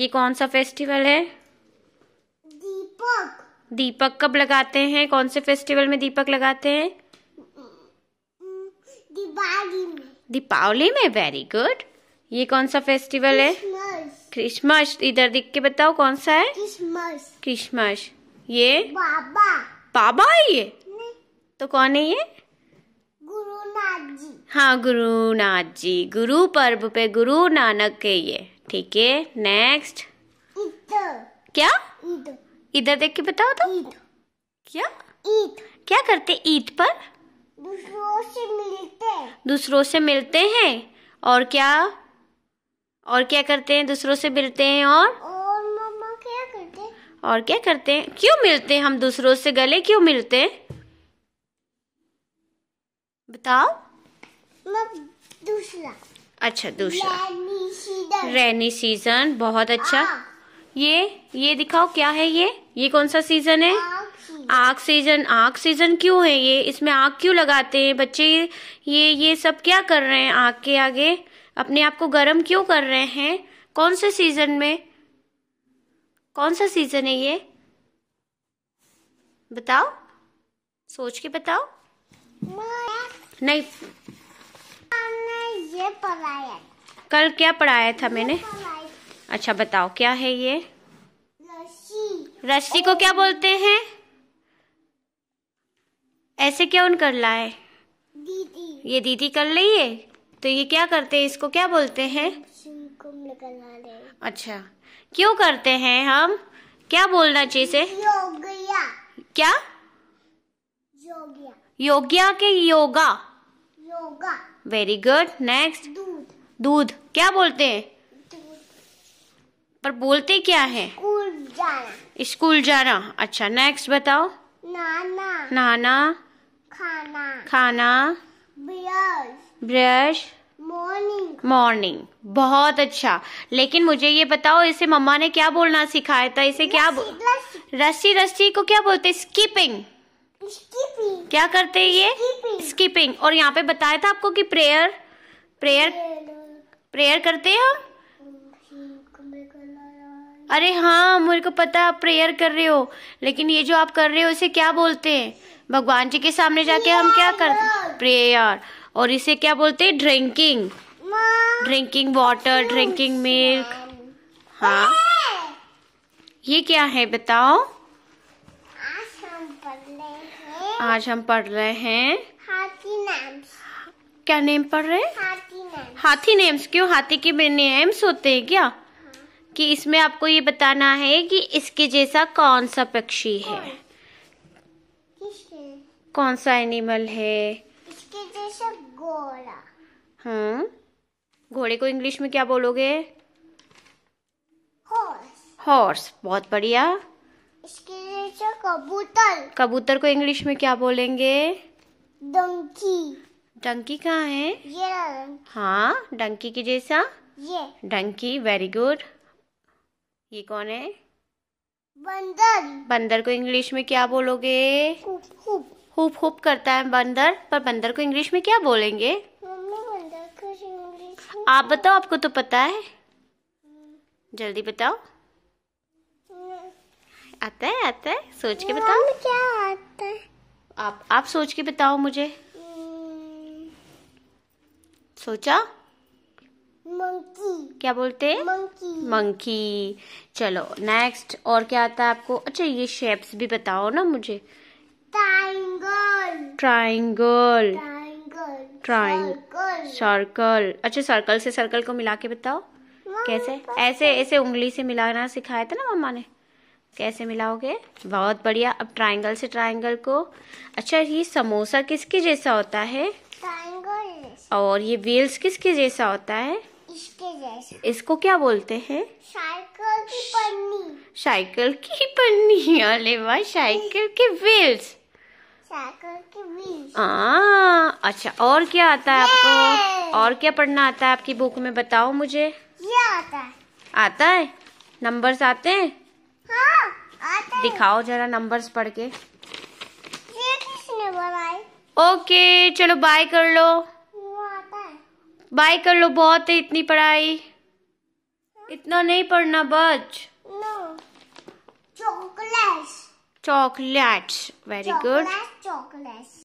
ये कौन सा फेस्टिवल है दीपक दीपक कब लगाते हैं कौन से फेस्टिवल में दीपक लगाते हैं हम्म, दीपावली में दीपावली में वेरी गुड ये कौन सा फेस्टिवल है क्रिसमस इधर दिख के बताओ कौन सा है क्रिसमस क्रिसमस ये बाबा बाबा है ये तो कौन है ये गुरु नाथ जी हाँ गुरु नाथ जी गुरु पर्व पे गुरु नानक के ये ठीक है नेक्स्ट क्या इधर देख के बताओ तो क्या ईद क्या करते ईद पर दूसरों से मिलते दूसरों से मिलते हैं और क्या और क्या करते हैं दूसरों से मिलते हैं और और मम्मा क्या करते हैं और क्या करते हैं क्यों मिलते हैं हम दूसरों से गले क्यों मिलते हैं बताओ दूसरा अच्छा दूसरा रेनी सीजन बहुत अच्छा ah. ये ये दिखाओ क्या है ये ये कौन सा सीजन है आग सीजन आग सीजन क्यों है ये इसमें आग क्यों लगाते हैं बच्चे ये ये सब क्या कर रहे हैं आग के आगे अपने आप को गर्म क्यों कर रहे हैं कौन से सीजन में कौन सा सीजन है ये बताओ सोच के बताओ नहीं कल क्या पढ़ाया था मैंने अच्छा बताओ क्या है ये रस्सी को क्या बोलते हैं ऐसे क्या उन कर लाए है दीदी ये दीदी कर रही है तो ये क्या करते हैं इसको क्या बोलते हैं अच्छा क्यों करते हैं हम क्या बोलना चाहिए इसे योग्या क्या योग्या योग्या के yoga yoga very good next दूध क्या बोलते हैं पर बोलते क्या है स्कूल जाना स्कूल जाना अच्छा नेक्स्ट बताओ नाना नाना खाना खाना ब्रश ब्रश मॉर्निंग मॉर्निंग बहुत अच्छा लेकिन मुझे ये बताओ इसे मम्मा ने क्या बोलना सिखाया था इसे क्या रस्सी रस्सी को क्या बोलते स्कीपिंग स्कीपिंग क्या करते हैं ये स्कीपिंग और यहाँ पे बताया था आपको कि प्रेयर प्रेयर प्रेयर करते हैं हम अरे हाँ मुझे को पता आप प्रेयर कर रहे हो लेकिन ये जो आप कर रहे हो इसे क्या बोलते हैं भगवान जी के सामने जाके हम क्या करते प्रेयर और इसे क्या बोलते हैं drinking drinking water drinking milk हाँ ये क्या है बताओ आज हम पढ़ रहे हैं हाथी क्या नेम पढ़ रहे हैं हाथी नेम्स हाथी नेम्स क्यों हाथी के नेम्स होते हैं क्या हाँ। कि इसमें आपको ये बताना है कि इसके जैसा कौन सा पक्षी है कौन सा एनिमल है इसके जैसा घोड़ा हाँ घोड़े को इंग्लिश में क्या बोलोगे हॉर्स हॉर्स बहुत बढ़िया इसके जैसा कबूतर कबूतर को इंग्लिश में क्या बोलेंगे डंकी डंकी कहाँ है ये हाँ डंकी के जैसा ये डंकी वेरी गुड ये कौन है बंदर बंदर को इंग्लिश में क्या बोलोगे हुप हुप करता है बंदर पर बंदर को इंग्लिश में क्या बोलेंगे बंदर को इंग्लिश आप बताओ आपको तो पता है हम्म। जल्दी बताओ आता है आता है सोच के बताओ क्या आता है आप आप सोच के बताओ मुझे सोचा मंकी क्या बोलते मंकी मंकी चलो नेक्स्ट और क्या आता है आपको अच्छा ये शेप्स भी बताओ ना मुझे ट्राइंगल ट्राइंगल ट्राइंगल सर्कल अच्छा सर्कल से सर्कल को मिला के बताओ हाँ, कैसे ऐसे ऐसे उंगली से मिलाना सिखाया था ना मम्मा ने कैसे मिलाओगे बहुत बढ़िया अब ट्राइंगल से ट्राइंगल को अच्छा ये समोसा किसके जैसा होता है और ये व्हील्स किसके जैसा होता है इसके जैसा इसको क्या बोलते हैं साइकिल की पन्नी साइकिल की पन्नी अरे वाह साइकिल के व्हील्स साइकिल के व्हील्स हाँ अच्छा और क्या आता है आपको और क्या पढ़ना आता है आपकी बुक में बताओ मुझे ये आता है आता है नंबर्स आते हैं हाँ, आता है। दिखाओ जरा नंबर्स पढ़ के ये किसने बनाए ओके चलो बाय कर लो बाय कर लो बहुत है इतनी पढ़ाई इतना नहीं पढ़ना बच chocolates chocolates very good chocolates